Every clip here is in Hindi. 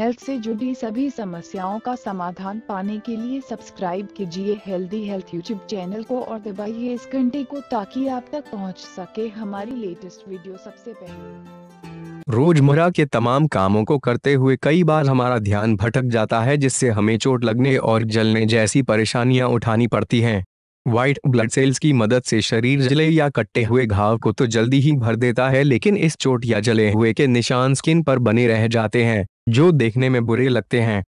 हेल्थ से जुड़ी सभी समस्याओं का समाधान पाने के लिए सब्सक्राइब कीजिए हेल्दी हेल्थ यूट्यूब चैनल को और दबाइए इस घंटे को ताकि आप तक पहुंच सके हमारी लेटेस्ट वीडियो सबसे पहले रोजमर्रा के तमाम कामों को करते हुए कई बार हमारा ध्यान भटक जाता है जिससे हमें चोट लगने और जलने जैसी परेशानियाँ उठानी पड़ती है व्हाइट ब्लड सेल्स की मदद से शरीर जले या कट्टे हुए घाव को तो जल्दी ही भर देता है लेकिन इस चोट या जले हुए के निशान स्किन पर बने रह जाते हैं जो देखने में बुरे लगते हैं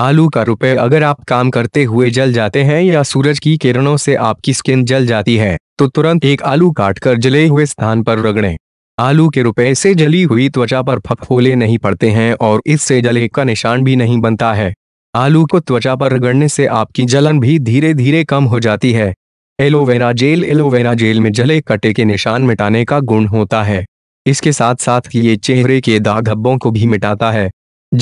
आलू का रुपये अगर आप काम करते हुए जल जाते हैं या सूरज की किरणों से आपकी स्किन जल जाती है तो तुरंत एक आलू काटकर जले हुए स्थान पर रगड़ें आलू के रुपए से जली हुई त्वचा पर फफोले नहीं पड़ते हैं और इससे जले का निशान भी नहीं बनता है आलू को त्वचा पर रगड़ने से आपकी जलन भी धीरे धीरे कम हो जाती है एलोवेरा जेल एलोवेरा जेल में जले कटे के निशान मिटाने का गुण होता है इसके साथ साथ ये चेहरे के दाग धब्बों को भी मिटाता है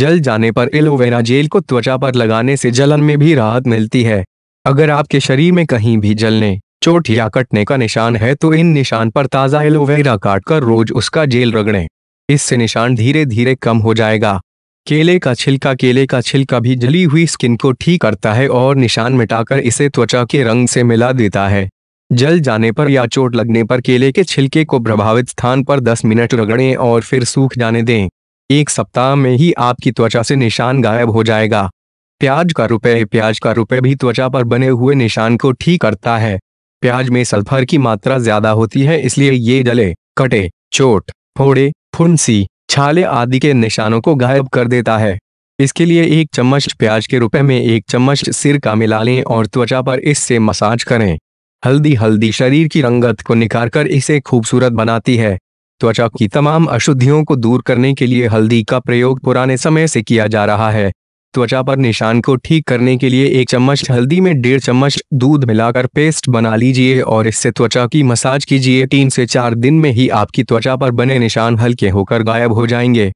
जल जाने पर एलोवेरा जेल को त्वचा पर लगाने से जलन में भी राहत मिलती है अगर आपके शरीर में कहीं भी जलने चोट या कटने का निशान है तो इन निशान पर ताज़ा एलोवेरा काटकर रोज उसका जेल रगड़ें इससे निशान धीरे धीरे कम हो जाएगा केले का छिलका केले का छिलका भी जली हुई स्किन को ठीक करता है और निशान मिटाकर इसे त्वचा के रंग से मिला देता है जल जाने पर या चोट लगने पर केले के छिलके को प्रभावित स्थान पर 10 मिनट रगड़ें और फिर सूख जाने दें एक सप्ताह में ही आपकी त्वचा से निशान गायब हो जाएगा प्याज का रुपए प्याज का रुपए भी त्वचा पर बने हुए निशान को ठीक करता है प्याज में सल्फर की मात्रा ज्यादा होती है इसलिए ये जले कटे चोट फोड़े फुंसी छाले आदि के निशानों को गायब कर देता है इसके लिए एक चम्मच प्याज के रुपए में एक चम्मच सिर का मिला लें और त्वचा पर इससे मसाज करें हल्दी हल्दी शरीर की रंगत को निखार कर इसे खूबसूरत बनाती है त्वचा की तमाम अशुद्धियों को दूर करने के लिए हल्दी का प्रयोग पुराने समय से किया जा रहा है त्वचा पर निशान को ठीक करने के लिए एक चम्मच हल्दी में डेढ़ चम्मच दूध मिलाकर पेस्ट बना लीजिए और इससे त्वचा की मसाज कीजिए तीन से चार दिन में ही आपकी त्वचा पर बने निशान हल्के होकर गायब हो जाएंगे